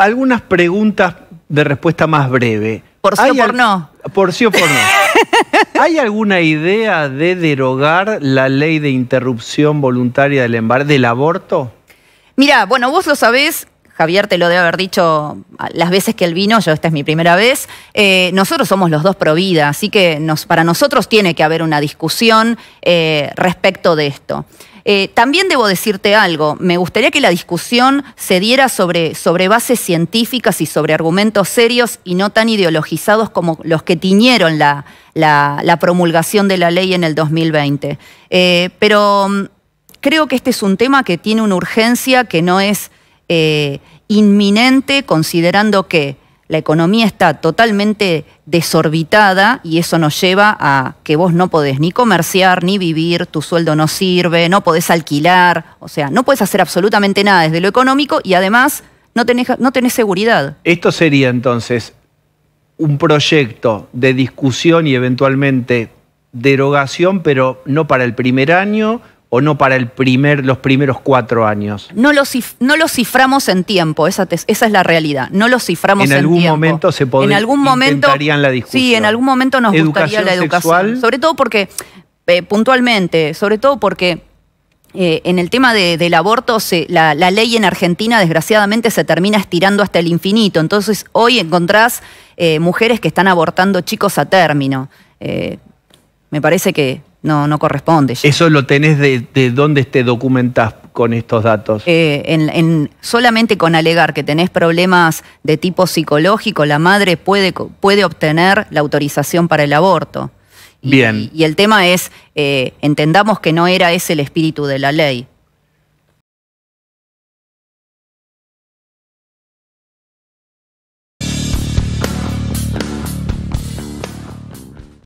algunas preguntas de respuesta más breve. Por sí o por no. Por sí o por no. ¿Hay alguna idea de derogar la ley de interrupción voluntaria del, aborto? Mira, bueno, vos lo sabés, Javier te lo debe haber dicho las veces que él vino, yo esta es mi primera vez, eh, nosotros somos los dos pro vida, así que para nosotros tiene que haber una discusión eh, respecto de esto. Eh, también debo decirte algo, me gustaría que la discusión se diera sobre, sobre bases científicas y sobre argumentos serios y no tan ideologizados como los que tiñeron la, promulgación de la ley en el 2020. Eh, pero mm, creo que este es un tema que tiene una urgencia que no es eh, inminente considerando que la economía está totalmente desorbitada y eso nos lleva a que vos no podés ni comerciar, ni vivir, tu sueldo no sirve, no podés alquilar, o sea, no podés hacer absolutamente nada desde lo económico y además no tenés, no tenés seguridad. Esto sería entonces un proyecto de discusión y eventualmente derogación, pero no para el primer año o no para el primer, los primeros cuatro años? No lo, no ciframos en tiempo, esa, es la realidad. No lo ciframos en, algún tiempo. Momento se en algún momento se la discusión. Sí, en algún momento nos gustaría la educación. Sexual? Sobre todo porque, eh, puntualmente, sobre todo porque eh, en el tema del aborto, la, ley en Argentina desgraciadamente se termina estirando hasta el infinito. Entonces hoy encontrás eh, mujeres que están abortando chicos a término. me parece que no, no corresponde. ¿Eso lo tenés de, de, dónde te documentás con estos datos? Eh, en, solamente con alegar que tenés problemas de tipo psicológico, la madre puede, puede obtener la autorización para el aborto. Y, Bien. Y, el tema es, eh, entendamos que no era ese el espíritu de la ley.